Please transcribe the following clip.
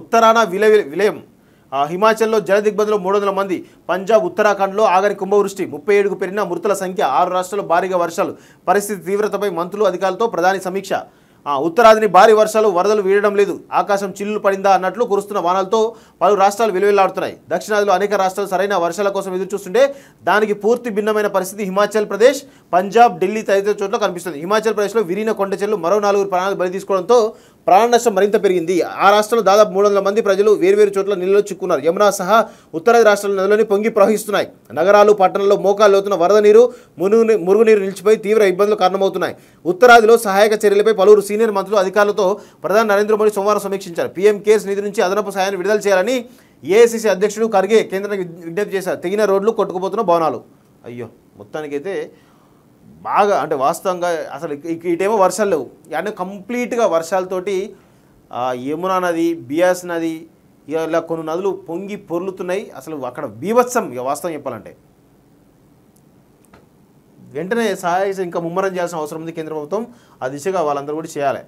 ఉత్తరాన విలయ విలయం హిమాచల్లో జల దిగ్బంధులు మూడు వందల మంది పంజాబ్ ఉత్తరాఖండ్లో ఆగరి కుంభవృష్టి ముప్పై ఏడుకు పెరిగిన మృతుల సంఖ్య ఆరు రాష్ట్రాల్లో భారీగా వర్షాలు పరిస్థితి తీవ్రతపై మంత్రులు అధికారులతో ప్రధాని సమీక్ష ఉత్తరాదిని భారీ వర్షాలు వరదలు వీడడం లేదు ఆకాశం చిల్లులు పడిందా అన్నట్లు కురుస్తున్న వానాలతో పలు రాష్ట్రాలు విలువెల్లాడుతున్నాయి దక్షిణాదిలో అనేక రాష్ట్రాలు సరైన వర్షాల కోసం ఎదురు చూస్తుంటే దానికి పూర్తి భిన్నమైన పరిస్థితి హిమాచల్ ప్రదేశ్ పంజాబ్ ఢిల్లీ తదితర చోట్ల కనిపిస్తుంది హిమాచల్ ప్రదేశ్లో విరిగిన కొండచెల్లు మరో నాలుగు ప్రాణాలు బలి తీసుకోవడంతో ప్రాణ నష్టం మరింత పెరిగింది ఆ రాష్ట్రంలో దాదాపు మూడు వందల మంది ప్రజలు వేర్వేరు చోట్ల నీళ్ళలో చిక్కున్నారు యమునా సహా ఉత్తరాది రాష్ట్రాల నదులని పొంగి ప్రవహిస్తున్నాయి నగరాలు పట్టణాల్లో అవుతున్న వరద నీరు మురుగు మురుగునీరు నిలిచిపోయి తీవ్ర ఇబ్బందులు కారణమవుతున్నాయి ఉత్తరాదిలో సహాయక చర్యలపై పలువురు సీనియర్ మంత్రులు అధికారులతో ప్రధాని నరేంద్ర మోడీ సోమవారం సమీక్షించారు పీఎం కేర్స్ నిధి నుంచి అదనపు సహాయాన్ని విడుదల చేయాలని ఏఐసిసి అధ్యక్షుడు ఖర్గే కేంద్రానికి విజ్ఞప్తి చేశారు తెగిన రోడ్లు కొట్టుకుపోతున్న భవనాలు అయ్యో మొత్తానికైతే బాగా అంటే వాస్తవంగా అసలు ఇటేమో వర్షాలు లేవు అంటే కంప్లీట్గా వర్షాలతోటి యమునా నది బియాస్ నది ఇలా కొన్ని నదులు పొంగి పొర్లుతున్నాయి అసలు అక్కడ బీభత్సం వాస్తవం చెప్పాలంటే వెంటనే సహాయ ఇంకా ముమ్మరం చేయాల్సిన అవసరం ఉంది కేంద్ర ప్రభుత్వం ఆ దిశగా వాళ్ళందరూ కూడా చేయాలి